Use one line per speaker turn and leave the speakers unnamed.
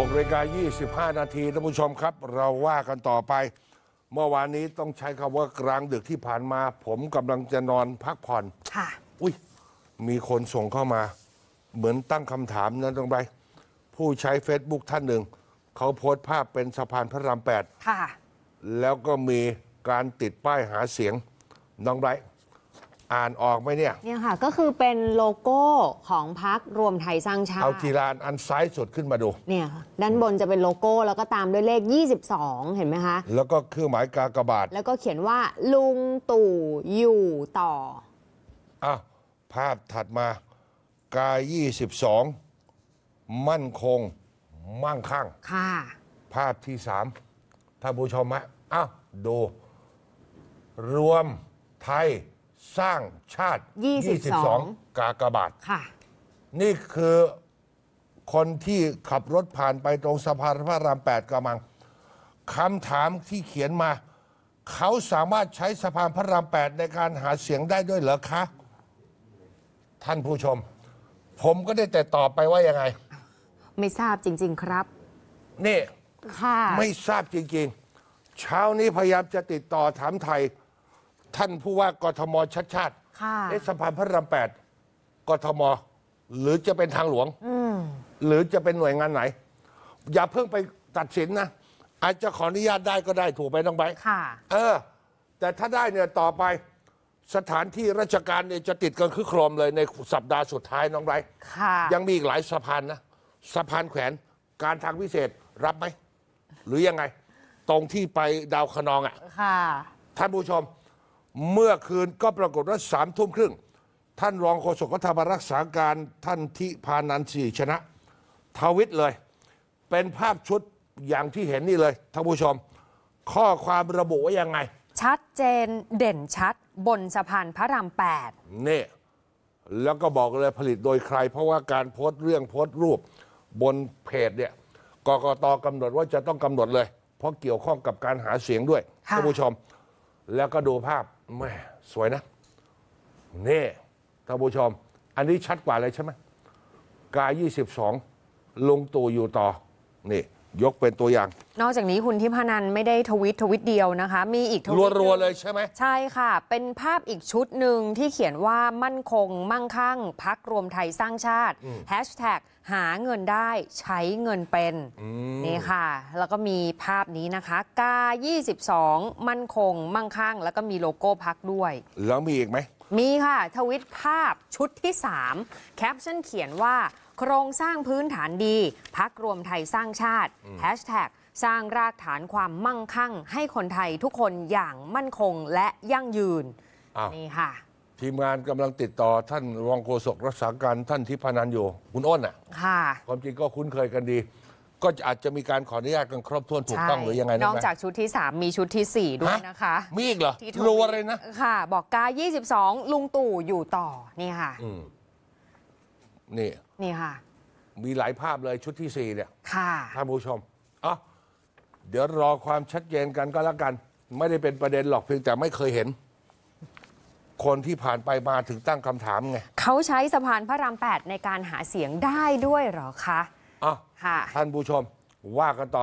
6นาฬิกา 25 นาทีท่านผู้ชมครับ เราว่ากันต่อไป เมื่อวานนี้ต้องใช้คำว่ากลางดึกที่ผ่านมา ผมกำลังจะนอนพักผ่อนค่ะอุ้ย มีคนส่งเข้ามา เหมือนตั้งคำถามนั้นตรงไปผู้ใช้เฟซบุ๊กท่านหนึ่ง เขาโพสต์ภาพเป็นสะพานพระรามแปดค่ะแล้วก็มีการติดป้ายหาเสียง น้องไบรท์อ่านออกไหมเนี่ยเนี่ยค่ะ ก็คือเ
ป็นโลโก้ของพักรวมไทย สร้างชาติเอาที
ลานอันซ้ายสุดขึ้นมาดูเนี่ยค่
ะด้านบนจะเป็นโลโก้แล้วก็ตามด้วยเลข 22 เห็นไหมคะ
แล้วก็เครื่องหมายกากบาท แล้
วก็เขียนว่าลุงตู่อยู่ต่อ
อ่ะภาพถัดมากาย22 มั่นคงมั่งคั่งค่ะภาพที่สามท่านผู้ชมฮะอ้าวดู รวมไทยสร้างชาติ22 กากบาทค่ะนี่คือคนที่ขับรถผ่านไปตรงสะพานพระรามแปดกำมัง คำถามที่เขียนมา เขาสามารถใช้สะพานพระรามแปดในการหาเสียงได้ด้วยเหรอคะ ท่านผู้ชม ผมก็ได้แต่ตอบไปว่ายังไง ไม่ทราบจริง ๆ ครับ นี่ค่ะไม่ทราบจริงๆ เช้านี้พยายามจะติดต่อถามไทยท่านผู้ว่ากทมชัดชาติในสะพานพระรามแปดกทมหรือจะเป็นทางหลวงหรือจะเป็นหน่วยงานไหน อย่าเพิ่งไปตัดสินนะอาจจะขออนุญาตได้ก็ได้ถูกไปต้องไปเออ แต่ถ้าได้เนี่ยต่อไป สถานที่ราชการเนี่ยจะติดกันคือโครมเลยในสัปดาห์สุดท้ายน้องไบรยังมีอีกหลายสะพานนะสะพานแขวนการทางพิเศษรับไหมหรือยังไง ตรงที่ไปดาวคะนองอะ่ะ ท่านผู้ชมเมื่อคืนก็ปรากฏว่าสามทุ่มครึ่ง ท่านรองโฆษกรบรักษาการท่านทิพานันสีชนะ ทวิตเลย เป็นภาพชุดอย่างที่เห็นนี่เลย ท่านผู้ชม ข้อความระบุว่ายังไง
ชัดเจนเด่นชัด บนสะพานพระรามแปด
นี่ แล้วก็บอกเลยผลิตโดยใครเพราะว่าการโพสต์เรื่องโพสต์รูป บนเพจเนี่ยกกตกำหนดว่าจะต้องกำหนดเลย เพราะเกี่ยวข้องกับการหาเสียงด้วยท่านผู้ชมแล้วก็ดูภาพแม่สวยนะ นี่ท่านผู้ชม อันนี้ชัดกว่าเลยใช่ไหมกายยี่สสิบองลงตัวอยู่ต่อ นี่ยกเป็นตัวอย่าง
นอกจากนี้คุณทิพนันไม่ได้ทวิตทวิตเดียวนะคะ มีอีกทวิตรัวๆเลยใช่ไหมใช่ค่ะ เป็นภาพอีกชุดหนึ่งที่เขียนว่ามั่นคง มั่งคั่งพักรวมไทยสร้างชาติแฮชแท็กหาเงินได้ใช้เงินเป็นนี่ค่ะ แล้วก็มีภาพนี้นะคะ กา 22 มั่นคงมั่งคั่งแล้วก็มีโลโก้พักด้วย แล้วมีอีกไหมมีค่ะทวิตภาพชุดที่ 3 แคปชั่นเขียนว่า โครงสร้างพื้นฐานดีพักรวมไทยสร้างชาติแฮชแท็กสร้างรากฐานความมั่งคั่งให้คนไทยทุกคนอย่างมั่นคงและยั่งยืนนี่ค่ะ
ทีมงานกำลังติดต่อท่านรองโฆษกรักษาการท่านทิพานันอยู่คุณอ้นอ่ะค่ะ ความจริงก็คุ้นเคยกันดีก็อาจจะมีการขออนุญาตกันครบถ้วนถูกต้องหรือยังไงนะนอกจาก
ชุดที่ 3 มีชุดที่ 4 ด้วยนะค
ะ มีอีกเหรอรัวเลยนะ
ค่ะ บอกกา22 ลุงตู่อยู่ต่อนี่ค่ะนี่นี่ค่ะ
มีหลายภาพเลยชุดที่ 4เนี่ย ค่ะท่านผู้ชมอ๋อเดี๋ยวรอความชัดเจนกันก็แล้วกัน ไม่ได้เป็นประเด็นหรอกเพียงแต่ไม่เคยเห็น คนที่ผ่านไปมาถึงตั้งคำถามไง
เขาใช้สะพานพระราม8ในการหาเสียงได้ด้วยหรอคะ
อ่ะท่านผู้ชมว่ากันต่อ